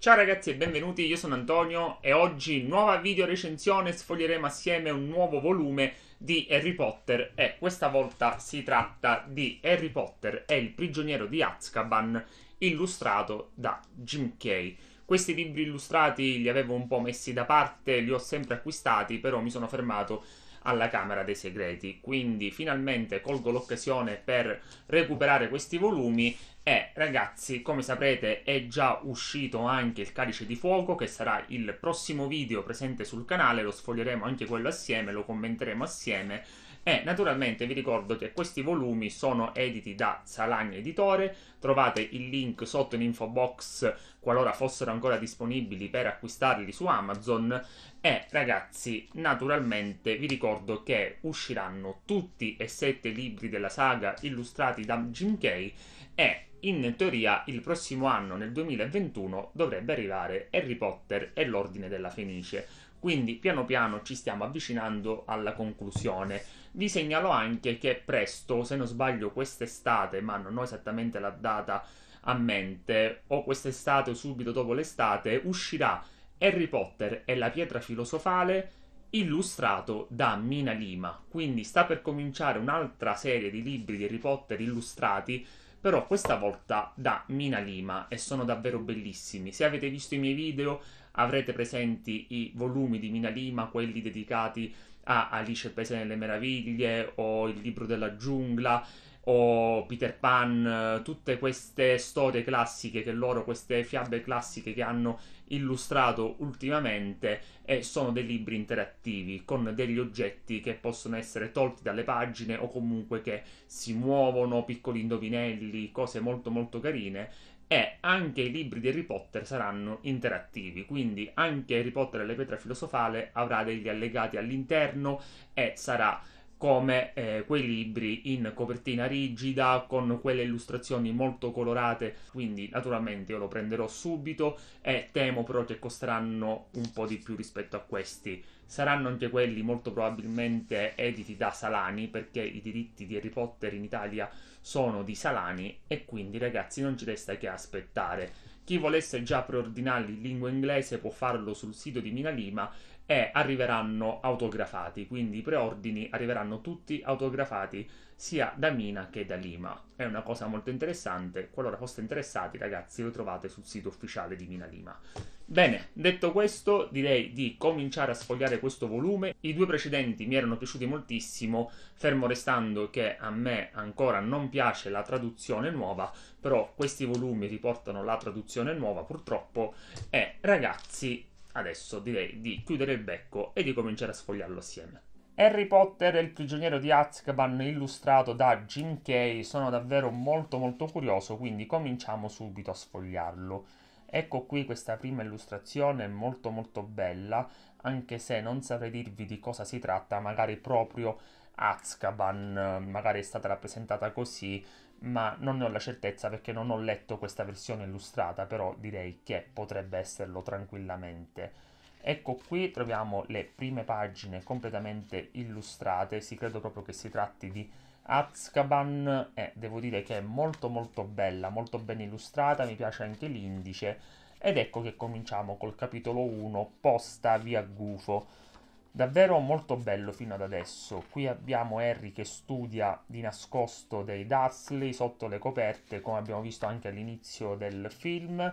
Ciao ragazzi e benvenuti, io sono Antonio e oggi nuova video recensione sfoglieremo assieme un nuovo volume di Harry Potter e questa volta si tratta di Harry Potter e il prigioniero di Azkaban illustrato da Jim Kay. Questi libri illustrati li avevo un po' messi da parte, li ho sempre acquistati, però mi sono fermato alla Camera dei Segreti. Quindi finalmente colgo l'occasione per recuperare questi volumi e ragazzi, come saprete, è già uscito anche il calice di fuoco che sarà il prossimo video presente sul canale, lo sfoglieremo anche quello assieme, lo commenteremo assieme e eh, naturalmente vi ricordo che questi volumi sono editi da Salagna Editore, trovate il link sotto in info box qualora fossero ancora disponibili per acquistarli su Amazon e ragazzi naturalmente vi ricordo che usciranno tutti e sette i libri della saga illustrati da Jim Kay e in teoria il prossimo anno nel 2021 dovrebbe arrivare Harry Potter e l'Ordine della Fenice quindi piano piano ci stiamo avvicinando alla conclusione vi segnalo anche che presto, se non sbaglio quest'estate, ma non ho esattamente la data a mente, o quest'estate o subito dopo l'estate, uscirà Harry Potter e la pietra filosofale illustrato da Mina Lima. Quindi sta per cominciare un'altra serie di libri di Harry Potter illustrati, però questa volta da Mina Lima e sono davvero bellissimi. Se avete visto i miei video avrete presenti i volumi di Mina Lima, quelli dedicati a a Alice il Paese delle Meraviglie o Il Libro della Giungla o Peter Pan, tutte queste storie classiche che loro, queste fiabe classiche che hanno illustrato ultimamente e sono dei libri interattivi con degli oggetti che possono essere tolti dalle pagine o comunque che si muovono, piccoli indovinelli, cose molto molto carine e anche i libri di Harry Potter saranno interattivi, quindi anche Harry Potter e le pietre filosofale avrà degli allegati all'interno e sarà come eh, quei libri in copertina rigida con quelle illustrazioni molto colorate quindi naturalmente io lo prenderò subito e temo però che costeranno un po' di più rispetto a questi saranno anche quelli molto probabilmente editi da Salani perché i diritti di Harry Potter in Italia sono di Salani e quindi ragazzi non ci resta che aspettare chi volesse già preordinarli in lingua inglese può farlo sul sito di Minalima e arriveranno autografati, quindi i preordini arriveranno tutti autografati sia da Mina che da Lima. È una cosa molto interessante, qualora foste interessati ragazzi lo trovate sul sito ufficiale di Mina Lima. Bene, detto questo direi di cominciare a sfogliare questo volume. I due precedenti mi erano piaciuti moltissimo, fermo restando che a me ancora non piace la traduzione nuova, però questi volumi riportano la traduzione nuova purtroppo e ragazzi adesso direi di chiudere il becco e di cominciare a sfogliarlo assieme. Harry Potter e il prigioniero di Azkaban illustrato da Jim Kay sono davvero molto molto curioso, quindi cominciamo subito a sfogliarlo. Ecco qui questa prima illustrazione molto molto bella, anche se non saprei dirvi di cosa si tratta, magari proprio Azkaban, magari è stata rappresentata così ma non ne ho la certezza perché non ho letto questa versione illustrata, però direi che potrebbe esserlo tranquillamente. Ecco qui troviamo le prime pagine completamente illustrate, si credo proprio che si tratti di Azkaban eh, devo dire che è molto molto bella, molto ben illustrata, mi piace anche l'indice ed ecco che cominciamo col capitolo 1, posta via gufo. Davvero molto bello fino ad adesso. Qui abbiamo Harry che studia di nascosto dei Dursley sotto le coperte, come abbiamo visto anche all'inizio del film.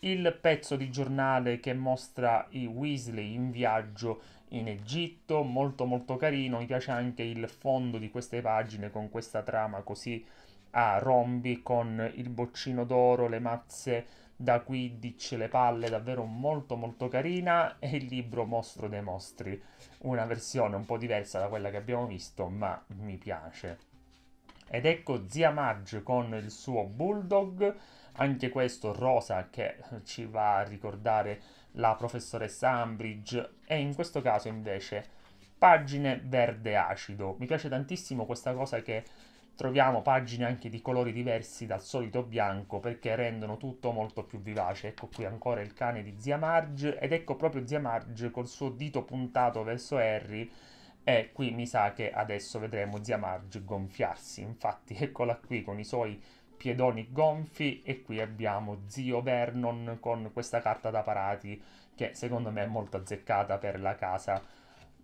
Il pezzo di giornale che mostra i Weasley in viaggio in Egitto, molto molto carino. Mi piace anche il fondo di queste pagine con questa trama così a rombi con il boccino d'oro, le mazze da Quidditch le palle, davvero molto molto carina, e il libro Mostro dei Mostri, una versione un po' diversa da quella che abbiamo visto, ma mi piace. Ed ecco Zia Madge con il suo Bulldog, anche questo rosa che ci va a ricordare la professoressa Ambridge, e in questo caso invece pagine verde acido. Mi piace tantissimo questa cosa che troviamo pagine anche di colori diversi dal solito bianco perché rendono tutto molto più vivace. Ecco qui ancora il cane di Zia Marge ed ecco proprio Zia Marge col suo dito puntato verso Harry e qui mi sa che adesso vedremo Zia Marge gonfiarsi. Infatti eccola qui con i suoi piedoni gonfi e qui abbiamo Zio Vernon con questa carta da parati che secondo me è molto azzeccata per la casa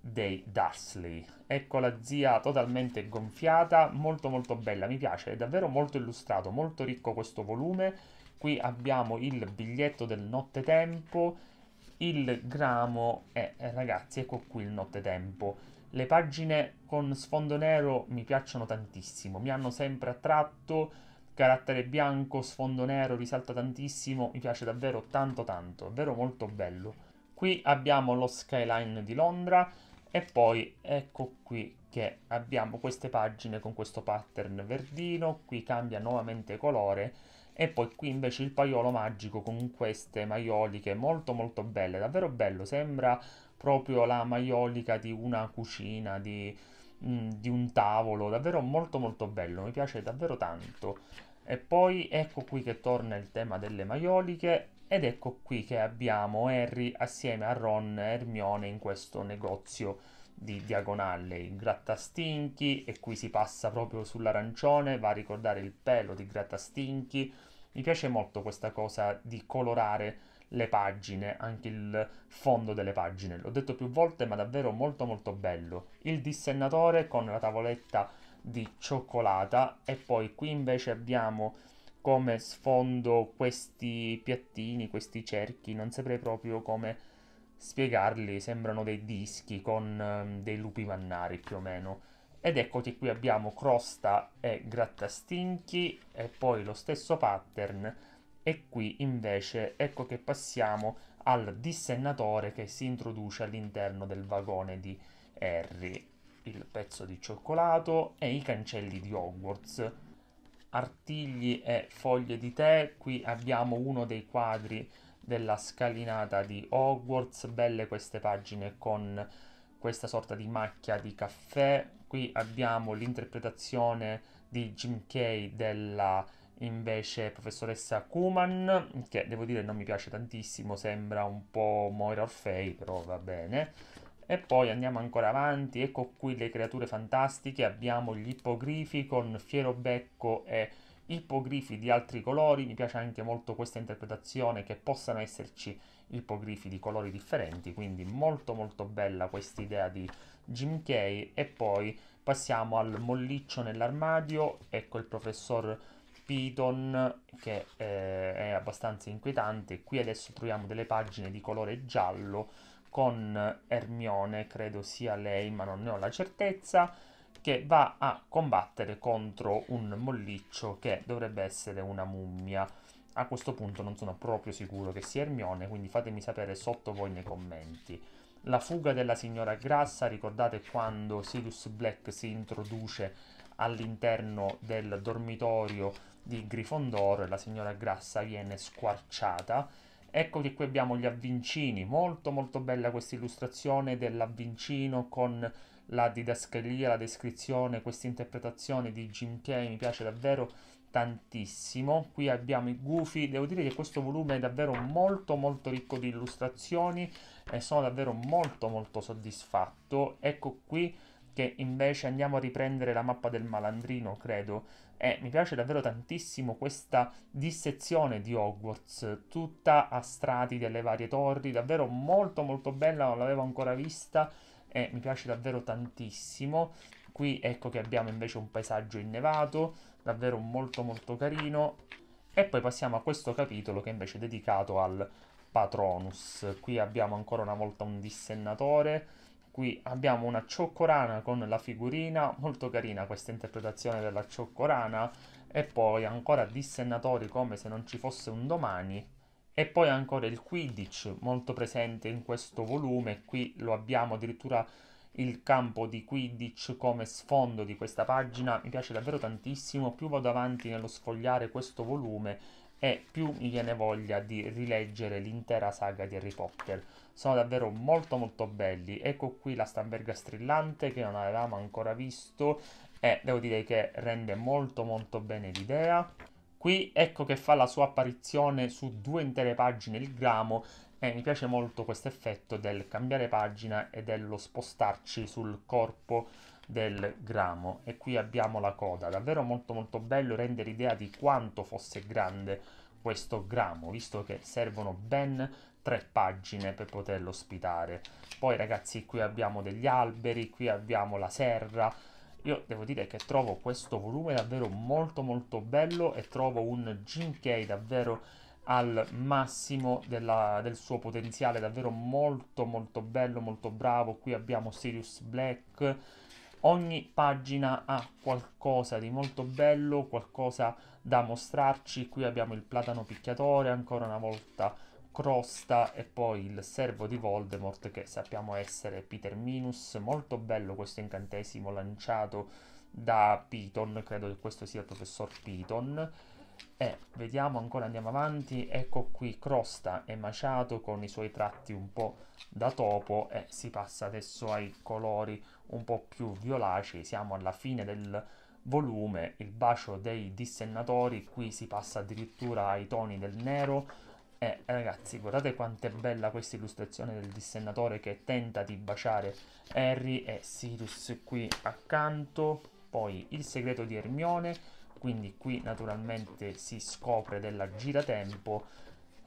dei Dursley. Ecco la zia totalmente gonfiata, molto molto bella, mi piace, è davvero molto illustrato, molto ricco questo volume. Qui abbiamo il biglietto del nottetempo, il gramo e eh, eh, ragazzi ecco qui il nottetempo. Le pagine con sfondo nero mi piacciono tantissimo, mi hanno sempre attratto, carattere bianco, sfondo nero, risalta tantissimo, mi piace davvero tanto tanto, davvero molto bello. Qui abbiamo lo skyline di Londra, e poi ecco qui che abbiamo queste pagine con questo pattern verdino, qui cambia nuovamente colore e poi qui invece il paiolo magico con queste maioliche molto molto belle, davvero bello, sembra proprio la maiolica di una cucina, di, mh, mm, di un tavolo, davvero molto molto bello, mi piace davvero tanto. E poi ecco qui che torna il tema delle maioliche ed ecco qui che abbiamo Harry assieme a Ron e Hermione in questo negozio di Diagonale, il grattastinchi e qui si passa proprio sull'arancione, va a ricordare il pelo di grattastinchi. Mi piace molto questa cosa di colorare le pagine, anche il fondo delle pagine. L'ho detto più volte, ma davvero molto molto bello. Il dissennatore con la tavoletta di cioccolata e poi qui invece abbiamo come sfondo questi piattini, questi cerchi, non saprei proprio come spiegarli, sembrano dei dischi con ehm, dei lupi mannari più o meno. Ed ecco che qui abbiamo crosta e grattastinchi e poi lo stesso pattern e qui invece ecco che passiamo al dissennatore che si introduce all'interno del vagone di Harry, il pezzo di cioccolato e i cancelli di Hogwarts artigli e foglie di tè. Qui abbiamo uno dei quadri della scalinata di Hogwarts, belle queste pagine con questa sorta di macchia di caffè. Qui abbiamo l'interpretazione di Jim Kay della invece professoressa Kuman, che devo dire non mi piace tantissimo, sembra un po' Moira Orfei, però va bene. E poi andiamo ancora avanti, ecco qui le creature fantastiche, abbiamo gli ippogrifi con fiero becco e ippogrifi di altri colori, mi piace anche molto questa interpretazione che possano esserci ippogrifi di colori differenti, quindi molto molto bella questa idea di Jim Kay e poi passiamo al molliccio nell'armadio, ecco il professor Piton che eh, è abbastanza inquietante, qui adesso troviamo delle pagine di colore giallo con Ermione, credo sia lei, ma non ne ho la certezza, che va a combattere contro un molliccio che dovrebbe essere una mummia. A questo punto non sono proprio sicuro che sia Ermione, quindi fatemi sapere sotto voi nei commenti. La fuga della signora Grassa, ricordate quando Sirius Black si introduce all'interno del dormitorio di Grifondoro e la signora Grassa viene squarciata Ecco che qui abbiamo gli avvincini, molto molto bella questa illustrazione dell'avvincino con la didascalia, la descrizione, questa interpretazione di Jim Kay mi piace davvero tantissimo. Qui abbiamo i gufi, devo dire che questo volume è davvero molto molto ricco di illustrazioni e sono davvero molto molto soddisfatto. Ecco qui che invece andiamo a riprendere la mappa del malandrino, credo. E mi piace davvero tantissimo questa dissezione di Hogwarts, tutta a strati delle varie torri, davvero molto molto bella, non l'avevo ancora vista e mi piace davvero tantissimo. Qui ecco che abbiamo invece un paesaggio innevato, davvero molto molto carino. E poi passiamo a questo capitolo che invece è dedicato al Patronus. Qui abbiamo ancora una volta un dissennatore, Qui abbiamo una cioccorana con la figurina, molto carina questa interpretazione della cioccorana, e poi ancora dissennatori come se non ci fosse un domani, e poi ancora il Quidditch, molto presente in questo volume, qui lo abbiamo addirittura il campo di Quidditch come sfondo di questa pagina, mi piace davvero tantissimo, più vado avanti nello sfogliare questo volume e più mi viene voglia di rileggere l'intera saga di Harry Potter sono davvero molto molto belli. Ecco qui la Stamberga strillante che non avevamo ancora visto e devo dire che rende molto molto bene l'idea. Qui ecco che fa la sua apparizione su due intere pagine il gramo e mi piace molto questo effetto del cambiare pagina e dello spostarci sul corpo del gramo e qui abbiamo la coda davvero molto molto bello rende l'idea di quanto fosse grande questo gramo visto che servono ben tre pagine per poterlo ospitare. Poi ragazzi qui abbiamo degli alberi, qui abbiamo la serra. Io devo dire che trovo questo volume davvero molto molto bello e trovo un Jinkei davvero al massimo della, del suo potenziale, davvero molto molto bello, molto bravo. Qui abbiamo Sirius Black. Ogni pagina ha qualcosa di molto bello, qualcosa da mostrarci. Qui abbiamo il platano picchiatore, ancora una volta crosta e poi il servo di Voldemort che sappiamo essere Peter Minus. Molto bello questo incantesimo lanciato da Piton, credo che questo sia il professor Piton. E vediamo ancora, andiamo avanti, ecco qui Crosta e Maciato con i suoi tratti un po' da topo e si passa adesso ai colori un po' più violacei, siamo alla fine del volume, il bacio dei dissennatori, qui si passa addirittura ai toni del nero, e eh, ragazzi, guardate quanto è bella questa illustrazione del dissennatore che tenta di baciare Harry e Sirius qui accanto. Poi il segreto di Hermione, quindi qui naturalmente si scopre della giratempo.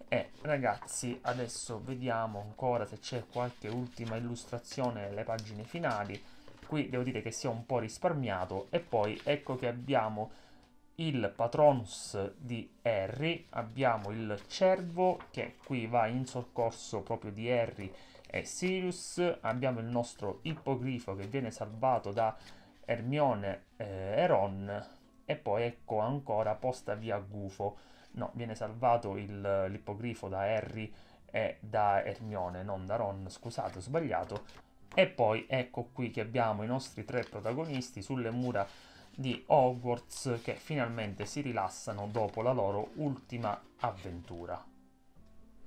E eh, ragazzi, adesso vediamo ancora se c'è qualche ultima illustrazione nelle pagine finali. Qui devo dire che si è un po' risparmiato e poi ecco che abbiamo il patronus di Harry, abbiamo il cervo che qui va in soccorso proprio di Harry e Sirius, abbiamo il nostro ippogrifo che viene salvato da Hermione eh, e Ron e poi ecco ancora posta via Gufo, no viene salvato il, l'ippogrifo da Harry e da Hermione, non da Ron, scusate ho sbagliato e poi ecco qui che abbiamo i nostri tre protagonisti sulle mura di Hogwarts che finalmente si rilassano dopo la loro ultima avventura.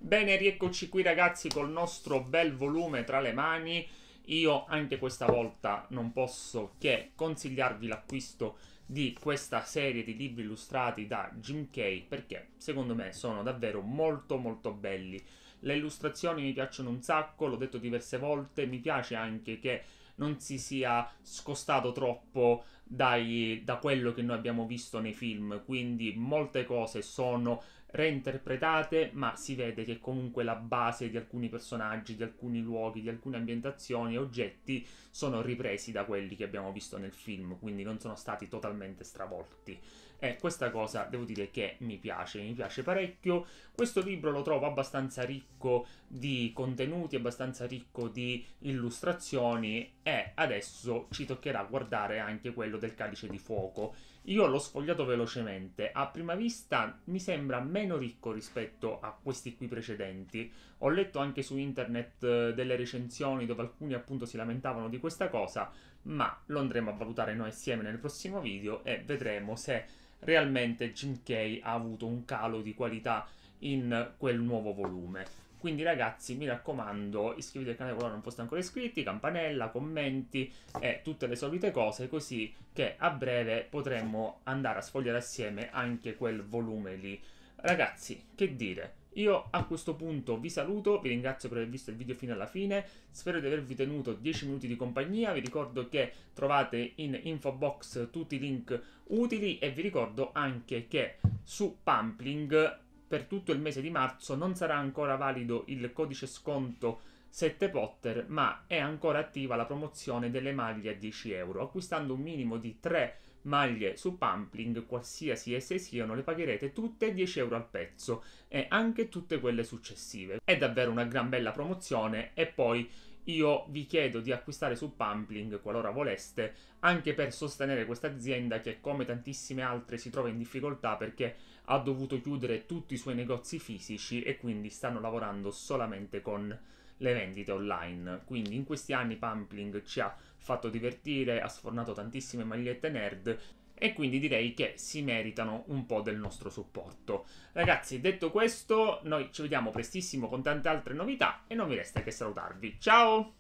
Bene, rieccoci qui ragazzi col nostro bel volume tra le mani. Io anche questa volta non posso che consigliarvi l'acquisto di questa serie di libri illustrati da Jim Kay perché secondo me sono davvero molto molto belli. Le illustrazioni mi piacciono un sacco, l'ho detto diverse volte, mi piace anche che non si sia scostato troppo dai, da quello che noi abbiamo visto nei film, quindi molte cose sono reinterpretate, ma si vede che comunque la base di alcuni personaggi, di alcuni luoghi, di alcune ambientazioni e oggetti sono ripresi da quelli che abbiamo visto nel film, quindi non sono stati totalmente stravolti. E questa cosa devo dire che mi piace, mi piace parecchio. Questo libro lo trovo abbastanza ricco di contenuti, abbastanza ricco di illustrazioni e adesso ci toccherà guardare anche quello del calice di fuoco io l'ho sfogliato velocemente, a prima vista mi sembra meno ricco rispetto a questi qui precedenti. Ho letto anche su internet eh, delle recensioni dove alcuni appunto si lamentavano di questa cosa, ma lo andremo a valutare noi assieme nel prossimo video e vedremo se realmente Jim Kay ha avuto un calo di qualità in quel nuovo volume. Quindi ragazzi, mi raccomando, iscrivetevi al canale qualora non foste ancora iscritti, campanella, commenti e tutte le solite cose, così che a breve potremo andare a sfogliare assieme anche quel volume lì. Ragazzi, che dire? Io a questo punto vi saluto, vi ringrazio per aver visto il video fino alla fine, spero di avervi tenuto 10 minuti di compagnia, vi ricordo che trovate in info box tutti i link utili e vi ricordo anche che su Pampling per tutto il mese di marzo non sarà ancora valido il codice sconto 7 Potter, ma è ancora attiva la promozione delle maglie a 10 euro. Acquistando un minimo di 3 maglie su Pampling, qualsiasi esse siano, le pagherete tutte 10 euro al pezzo e anche tutte quelle successive. È davvero una gran bella promozione e poi io vi chiedo di acquistare su Pampling qualora voleste, anche per sostenere questa azienda che come tantissime altre si trova in difficoltà perché ha dovuto chiudere tutti i suoi negozi fisici e quindi stanno lavorando solamente con le vendite online. Quindi in questi anni Pampling ci ha fatto divertire, ha sfornato tantissime magliette nerd e quindi direi che si meritano un po' del nostro supporto. Ragazzi, detto questo, noi ci vediamo prestissimo con tante altre novità e non mi resta che salutarvi. Ciao!